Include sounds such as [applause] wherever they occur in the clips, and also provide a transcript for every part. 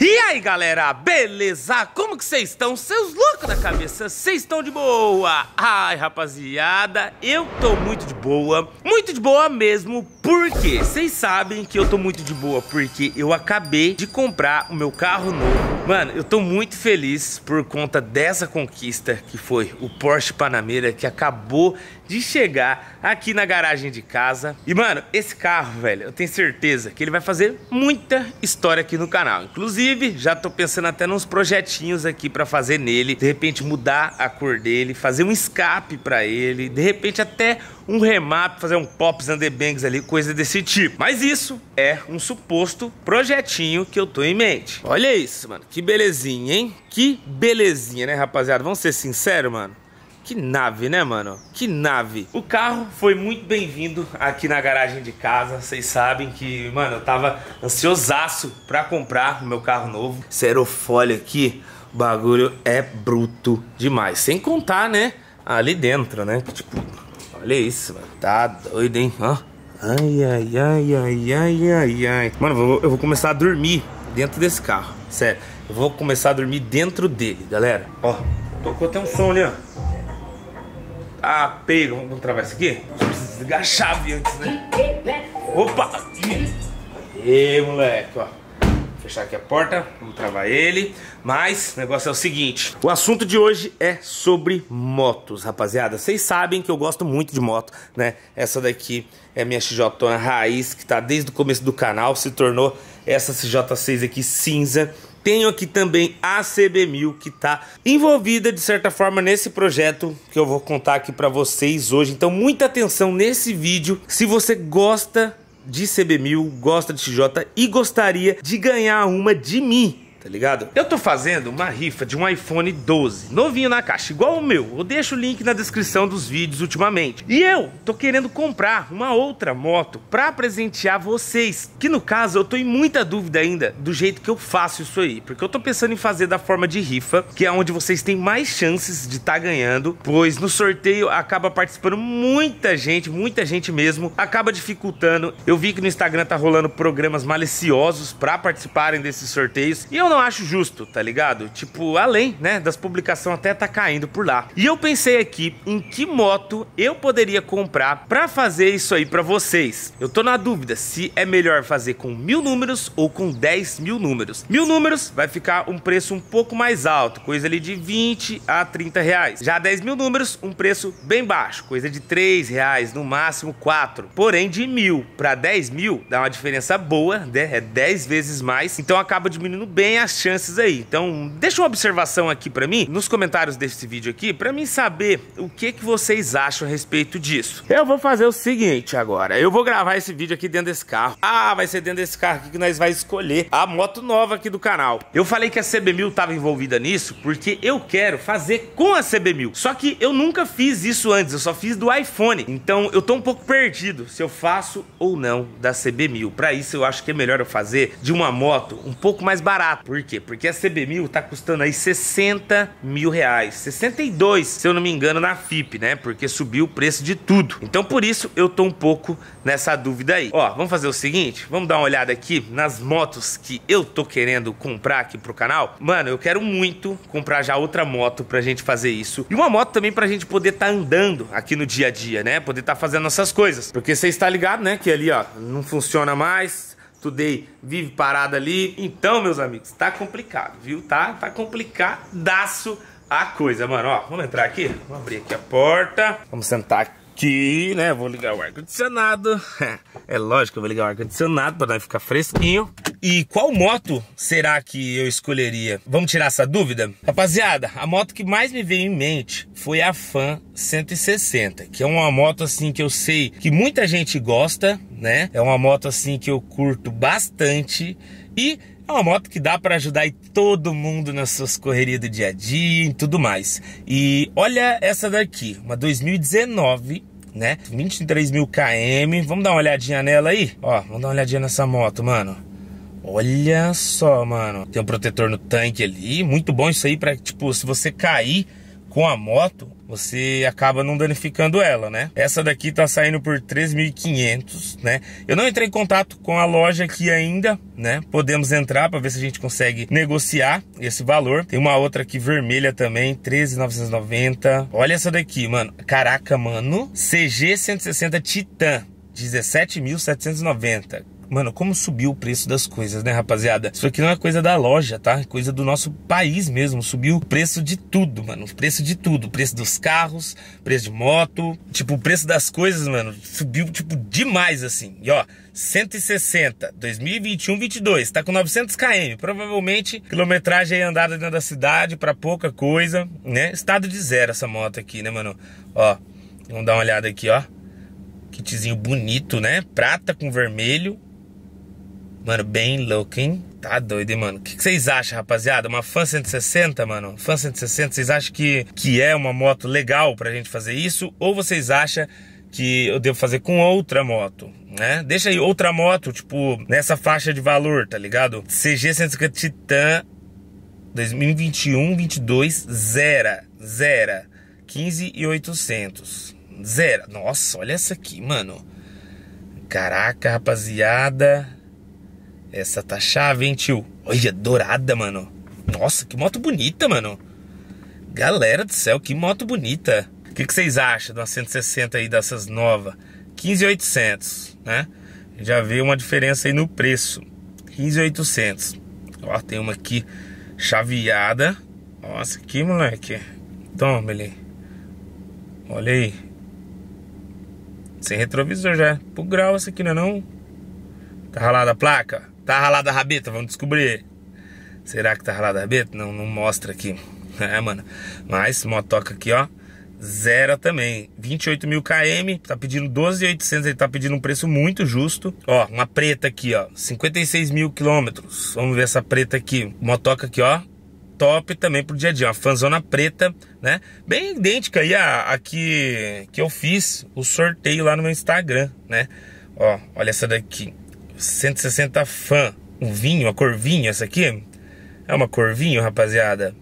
E aí, galera, beleza? Como que vocês estão? Seus loucos da cabeça, vocês estão de boa? Ai, rapaziada, eu tô muito de boa, muito de boa mesmo, por quê? Vocês sabem que eu tô muito de boa, porque eu acabei de comprar o meu carro novo. Mano, eu tô muito feliz por conta dessa conquista que foi o Porsche Panamera, que acabou de chegar aqui na garagem de casa. E, mano, esse carro, velho, eu tenho certeza que ele vai fazer muita história aqui no canal. Inclusive, já tô pensando até nos projetinhos aqui pra fazer nele. De repente, mudar a cor dele, fazer um escape pra ele. De repente, até um remap, fazer um Pops and the Bangs ali, coisa desse tipo. Mas isso é um suposto projetinho que eu tô em mente. Olha isso, mano. Que belezinha, hein? Que belezinha, né, rapaziada? Vamos ser sinceros, mano? Que nave, né, mano? Que nave. O carro foi muito bem-vindo aqui na garagem de casa. Vocês sabem que, mano, eu tava ansiosaço pra comprar o meu carro novo. Esse aerofólio aqui, o bagulho é bruto demais. Sem contar, né, ali dentro, né? Tipo, Olha isso, mano. Tá doido, hein? Ó. Ai, ai, ai, ai, ai, ai, ai. Mano, eu vou, eu vou começar a dormir dentro desse carro. Sério. Eu vou começar a dormir dentro dele, galera. Ó. Tocou até um som ali, ó. Ah, pega. Vamos travar isso aqui? Preciso desligar a chave antes, né? Opa! Aê, moleque, ó fechar aqui a porta, vamos travar ele. Mas o negócio é o seguinte: o assunto de hoje é sobre motos, rapaziada. Vocês sabem que eu gosto muito de moto, né? Essa daqui é minha XJ raiz, que tá desde o começo do canal, se tornou essa CJ6 aqui cinza. Tenho aqui também a CB1000 que está envolvida de certa forma nesse projeto que eu vou contar aqui para vocês hoje. Então muita atenção nesse vídeo. Se você gosta de CB1000, gosta de XJ e gostaria de ganhar uma de mim tá ligado? Eu tô fazendo uma rifa de um iPhone 12, novinho na caixa, igual o meu. Eu deixo o link na descrição dos vídeos ultimamente. E eu tô querendo comprar uma outra moto pra presentear vocês, que no caso eu tô em muita dúvida ainda do jeito que eu faço isso aí, porque eu tô pensando em fazer da forma de rifa, que é onde vocês têm mais chances de estar tá ganhando, pois no sorteio acaba participando muita gente, muita gente mesmo, acaba dificultando. Eu vi que no Instagram tá rolando programas maliciosos para participarem desses sorteios e eu não não acho justo, tá ligado? Tipo, além, né, das publicações até tá caindo por lá. E eu pensei aqui em que moto eu poderia comprar pra fazer isso aí pra vocês. Eu tô na dúvida se é melhor fazer com mil números ou com 10 mil números. Mil números vai ficar um preço um pouco mais alto, coisa ali de 20 a 30 reais. Já 10 mil números, um preço bem baixo, coisa de 3 reais, no máximo 4. Porém, de mil para 10 mil dá uma diferença boa, né? É 10 vezes mais, então acaba diminuindo bem as chances aí. Então, deixa uma observação aqui para mim, nos comentários desse vídeo aqui, para mim saber o que, que vocês acham a respeito disso. Eu vou fazer o seguinte agora, eu vou gravar esse vídeo aqui dentro desse carro. Ah, vai ser dentro desse carro aqui que nós vai escolher a moto nova aqui do canal. Eu falei que a CB1000 tava envolvida nisso porque eu quero fazer com a CB1000. Só que eu nunca fiz isso antes, eu só fiz do iPhone. Então, eu tô um pouco perdido se eu faço ou não da CB1000. Para isso, eu acho que é melhor eu fazer de uma moto um pouco mais barata. Por quê? Porque a CB1000 tá custando aí 60 mil reais. 62, se eu não me engano, na FIP, né? Porque subiu o preço de tudo. Então, por isso, eu tô um pouco nessa dúvida aí. Ó, vamos fazer o seguinte, vamos dar uma olhada aqui nas motos que eu tô querendo comprar aqui pro canal. Mano, eu quero muito comprar já outra moto pra gente fazer isso. E uma moto também pra gente poder tá andando aqui no dia a dia, né? Poder tá fazendo nossas coisas. Porque você está ligado, né? Que ali, ó, não funciona mais Today vive parada ali. Então, meus amigos, tá complicado, viu? Tá, tá complicadaço a coisa, mano. Ó, vamos entrar aqui? Vamos abrir aqui a porta. Vamos sentar aqui, né? Vou ligar o ar-condicionado. [laughs] É lógico que eu vou ligar o ar-condicionado para não ficar fresquinho. E qual moto será que eu escolheria? Vamos tirar essa dúvida? Rapaziada, a moto que mais me veio em mente foi a Fan 160, que é uma moto assim que eu sei que muita gente gosta, né? É uma moto assim que eu curto bastante e é uma moto que dá para ajudar todo mundo nas suas correrias do dia a dia e tudo mais. E olha essa daqui, uma 2019, né? 23 mil km. Vamos dar uma olhadinha nela aí? Ó, vamos dar uma olhadinha nessa moto, mano. Olha só, mano. Tem um protetor no tanque ali. Muito bom isso aí para tipo, se você cair com a moto, você acaba não danificando ela, né? Essa daqui tá saindo por 3.500, né? Eu não entrei em contato com a loja aqui ainda, né? Podemos entrar para ver se a gente consegue negociar esse valor. Tem uma outra aqui vermelha também, 13.990. Olha essa daqui, mano. Caraca, mano. CG 160 Titan, 17.790. Mano, como subiu o preço das coisas, né, rapaziada? Isso aqui não é coisa da loja, tá? É coisa do nosso país mesmo. Subiu o preço de tudo, mano. O preço de tudo. O preço dos carros, preço de moto. Tipo, o preço das coisas, mano, subiu, tipo, demais, assim. E ó, 160, 2021, 22. Tá com 900 km. Provavelmente, quilometragem aí andada dentro da cidade pra pouca coisa, né? Estado de zero essa moto aqui, né, mano? Ó, vamos dar uma olhada aqui, ó. Kitzinho bonito, né? Prata com vermelho Mano, bem louco, hein? Tá doido, hein, mano? O que, vocês acham, rapaziada? Uma Fan 160, mano? Fan 160, vocês acham que, que é uma moto legal pra gente fazer isso? Ou vocês acham que eu devo fazer com outra moto, né? Deixa aí outra moto, tipo, nessa faixa de valor, tá ligado? CG 150 Titan 2021, 22, zera, zera. 15 e 800, zero. Nossa, olha essa aqui, mano. Caraca, rapaziada. Essa tá chave, hein, tio? Olha, dourada, mano. Nossa, que moto bonita, mano. Galera do céu, que moto bonita. O que, que, vocês acham de uma 160 aí dessas novas? 15,800, né? Já vê uma diferença aí no preço. 15,800. Ó, tem uma aqui chaveada. Nossa, aqui, moleque. Toma ele. Olha aí. Sem retrovisor já. Pro grau essa aqui, não é não? Tá ralada a placa? Tá ralada a rabeta? Vamos descobrir. Será que tá ralada a rabeta? Não, não mostra aqui. [laughs] É, mano. Mas, motoca aqui, ó. Zero também. 28 mil km. Tá pedindo 12.800. Ele tá pedindo um preço muito justo. Ó, uma preta aqui, ó. 56 mil quilômetros. Vamos ver essa preta aqui. Motoca aqui, ó top também pro dia a dia. Uma fanzona preta, né? Bem idêntica aí a, a que, que eu fiz o sorteio lá no meu Instagram, né? Ó, olha essa daqui. 160 fã, um vinho, a cor vinho, essa aqui é uma cor vinho, rapaziada.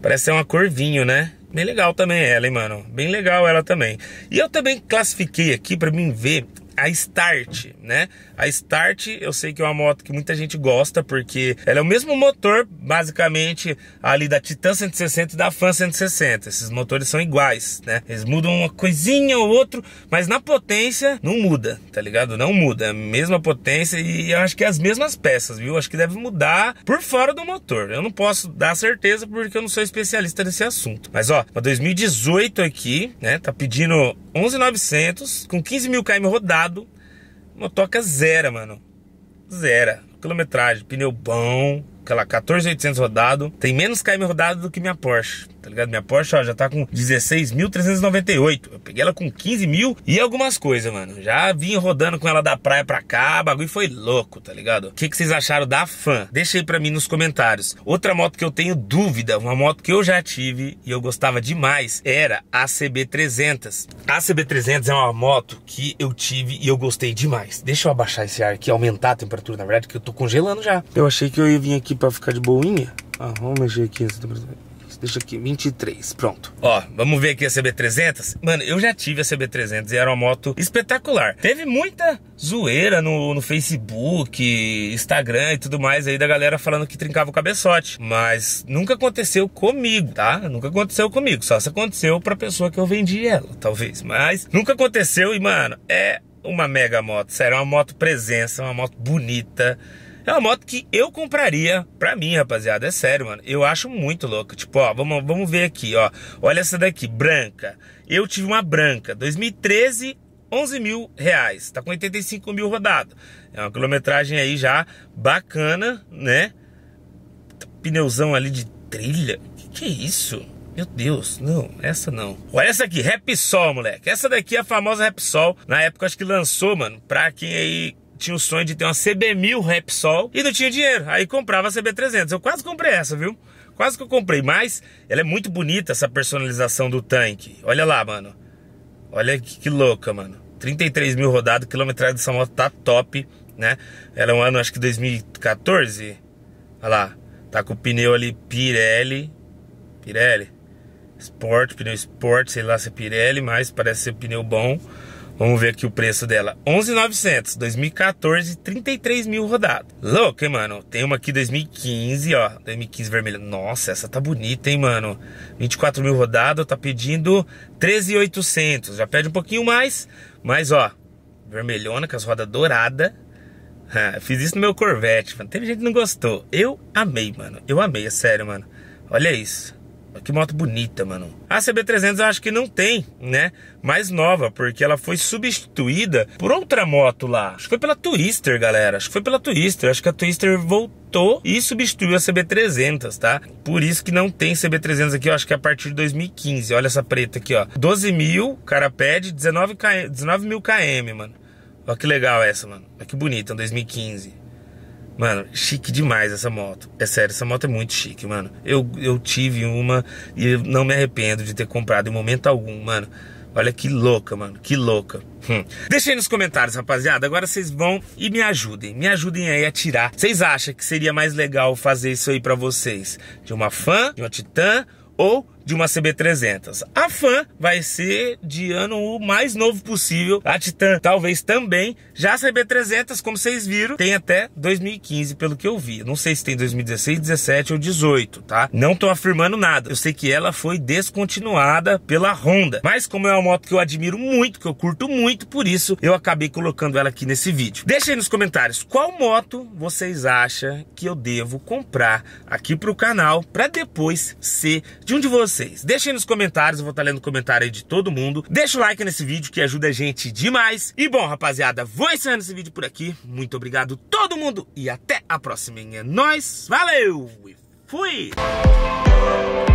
Parece ser uma cor vinho, né? Bem legal também ela, hein, mano? Bem legal ela também. E eu também classifiquei aqui para mim ver a Start, né? A Start, eu sei que é uma moto que muita gente gosta porque ela é o mesmo motor, basicamente, ali da Titan 160 e da Fan 160. Esses motores são iguais, né? Eles mudam uma coisinha ou outro, mas na potência não muda, tá ligado? Não muda, é a mesma potência e eu acho que é as mesmas peças, viu? Acho que deve mudar por fora do motor. Eu não posso dar certeza porque eu não sou especialista nesse assunto. Mas ó, a 2018 aqui, né? Tá pedindo 11.900 com 15 mil km rodados zerado. Motoca zero mano. zero Quilometragem, pneu bom, aquela 14800 rodado. Tem menos km rodado do que minha Porsche tá ligado? Minha Porsche, ó, já tá com 16.398. Eu peguei ela com 15 mil e algumas coisas, mano. Já vim rodando com ela da praia pra cá, bagulho foi louco, tá ligado? O que, que vocês acharam da fã? Deixa aí pra mim nos comentários. Outra moto que eu tenho dúvida, uma moto que eu já tive e eu gostava demais, era a CB300. A CB300 é uma moto que eu tive e eu gostei demais. Deixa eu abaixar esse ar aqui, aumentar a temperatura, na verdade, que eu tô congelando já. Eu achei que eu ia vir aqui pra ficar de boinha. Ah, vamos mexer aqui essa temperatura. Deixa aqui, 23, pronto. Ó, vamos ver aqui a CB300. Mano, eu já tive a CB300 e era uma moto espetacular. Teve muita zoeira no, no Facebook, Instagram e tudo mais aí da galera falando que trincava o cabeçote. Mas nunca aconteceu comigo, tá? Nunca aconteceu comigo. Só se aconteceu pra pessoa que eu vendi ela, talvez. Mas nunca aconteceu e, mano, é uma mega moto. Sério, é uma moto presença, uma moto bonita é uma moto que eu compraria pra mim, rapaziada. É sério, mano. Eu acho muito louco. Tipo, ó, vamos, vamos ver aqui, ó. Olha essa daqui, branca. Eu tive uma branca, 2013, 11 mil reais. Tá com 85 mil rodado. É uma quilometragem aí já bacana, né? Pneuzão ali de trilha. Que que é isso? Meu Deus, não, essa não. Olha essa aqui, Repsol, moleque. Essa daqui é a famosa Repsol. Na época acho que lançou, mano, pra quem aí tinha o sonho de ter uma CB1000 Repsol e não tinha dinheiro. Aí comprava a CB300. Eu quase comprei essa, viu? Quase que eu comprei, mas ela é muito bonita essa personalização do tanque. Olha lá, mano. Olha que, que louca, mano. 33 mil rodado, quilometragem dessa moto tá top, né? era é um ano, acho que 2014. Olha lá. Tá com o pneu ali Pirelli. Pirelli? Sport, pneu Sport, sei lá se é Pirelli, mas parece ser pneu bom. Vamos ver aqui o preço dela. 11,900, 2014, 33 mil rodado. Louco, hein, mano? Tem uma aqui 2015, ó. 2015 vermelha. Nossa, essa tá bonita, hein, mano? 24 mil rodado, tá pedindo 13,800. Já pede um pouquinho mais, mas, ó, vermelhona com as rodas douradas. fiz isso no meu Corvette, mano. Teve gente que não gostou. Eu amei, mano. Eu amei, é sério, mano. Olha isso. Que moto bonita, mano. A CB300 eu acho que não tem, né? Mais nova, porque ela foi substituída por outra moto lá. Acho que foi pela Twister, galera. Acho que foi pela Twister. Acho que a Twister voltou e substituiu a CB300, tá? Por isso que não tem CB300 aqui, eu acho que é a partir de 2015. Olha essa preta aqui, ó. 12 mil, cara pede, 19, 19 mil km, mano. Olha que legal essa, mano. Olha que bonita, 2015. Mano, chique demais essa moto. É sério, essa moto é muito chique, mano. Eu, eu tive uma e não me arrependo de ter comprado em momento algum, mano. Olha que louca, mano, que louca. Hum. Deixa aí nos comentários, rapaziada. Agora vocês vão e me ajudem. Me ajudem aí a tirar. Vocês acham que seria mais legal fazer isso aí para vocês? De uma fã, de uma titã ou de uma CB300. A Fan vai ser de ano o mais novo possível. A Titan talvez também. Já a CB300, como vocês viram, tem até 2015, pelo que eu vi. Não sei se tem 2016, 17 ou 18, tá? Não tô afirmando nada. Eu sei que ela foi descontinuada pela Honda. Mas como é uma moto que eu admiro muito, que eu curto muito, por isso eu acabei colocando ela aqui nesse vídeo. Deixa aí nos comentários qual moto vocês acham que eu devo comprar aqui pro canal para depois ser de um de vocês vocês? Deixem nos comentários, eu vou estar tá lendo comentário aí de todo mundo. Deixa o like nesse vídeo que ajuda a gente demais. E bom, rapaziada, vou encerrando esse vídeo por aqui. Muito obrigado todo mundo e até a próxima. É nóis, valeu e fui!